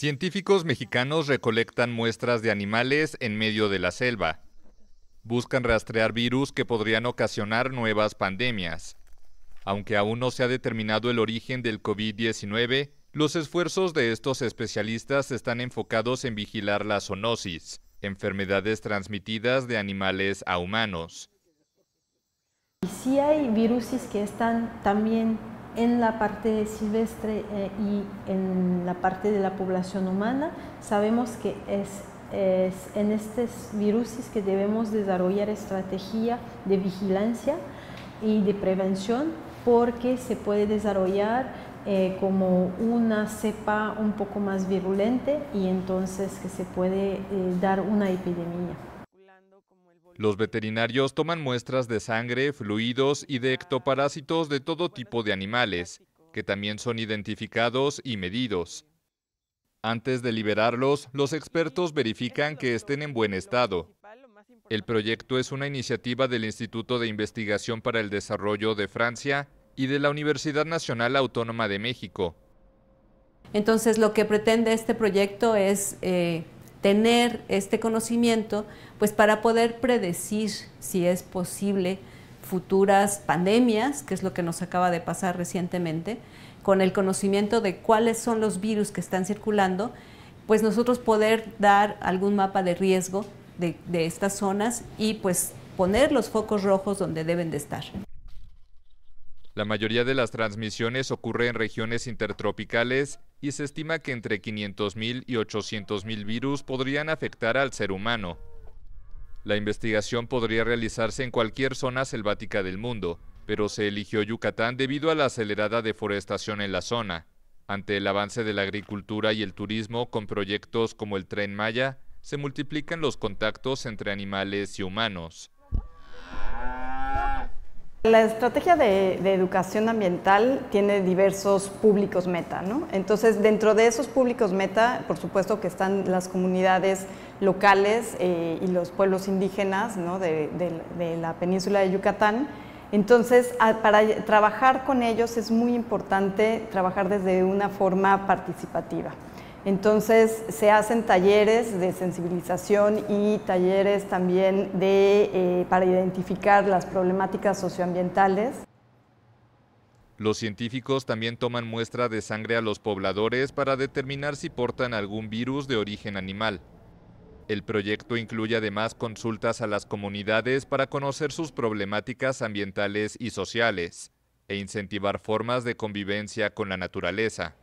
Científicos mexicanos recolectan muestras de animales en medio de la selva. Buscan rastrear virus que podrían ocasionar nuevas pandemias. Aunque aún no se ha determinado el origen del COVID-19, los esfuerzos de estos especialistas están enfocados en vigilar la zoonosis, enfermedades transmitidas de animales a humanos. Y hay virus que están también en la parte silvestre eh, y en la parte de la población humana, sabemos que es, en estos virus que debemos desarrollar estrategia de vigilancia y de prevención porque se puede desarrollar eh, como una cepa un poco más virulente y entonces que se puede eh, dar una epidemia. Los veterinarios toman muestras de sangre, fluidos y de ectoparásitos de todo tipo de animales, que también son identificados y medidos. Antes de liberarlos, los expertos verifican que estén en buen estado. El proyecto es una iniciativa del Instituto de Investigación para el Desarrollo de Francia y de la Universidad Nacional Autónoma de México. Entonces, lo que pretende este proyecto es eh, tener este conocimiento, pues para poder predecir si es posible futuras pandemias, que es lo que nos acaba de pasar recientemente, con el conocimiento de cuáles son los virus que están circulando, pues nosotros poder dar algún mapa de riesgo de, estas zonas y pues poner los focos rojos donde deben de estar. La mayoría de las transmisiones ocurre en regiones intertropicales y se estima que entre 500.000 y 800.000 virus podrían afectar al ser humano. La investigación podría realizarse en cualquier zona selvática del mundo, pero se eligió Yucatán debido a la acelerada deforestación en la zona. Ante el avance de la agricultura y el turismo con proyectos como el tren Maya, se multiplican los contactos entre animales y humanos. La estrategia de, educación ambiental tiene diversos públicos meta, ¿no? Entonces, dentro de esos públicos meta, por supuesto que están las comunidades locales eh, y los pueblos indígenas de, la península de Yucatán. Entonces, para trabajar con ellos es muy importante trabajar desde una forma participativa. Entonces se hacen talleres de sensibilización y talleres también eh, para identificar las problemáticas socioambientales. Los científicos también toman muestra de sangre a los pobladores para determinar si portan algún virus de origen animal. El proyecto incluye además consultas a las comunidades para conocer sus problemáticas ambientales y sociales e incentivar formas de convivencia con la naturaleza.